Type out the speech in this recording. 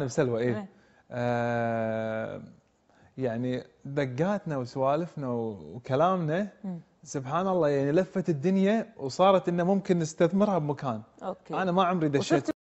انا بسلوى ايه, إيه. آه، يعني دقاتنا وسوالفنا وكلامنا سبحان الله يعني لفت الدنيا وصارت انه ممكن نستثمرها بمكان أوكي. انا ما عمري دشيت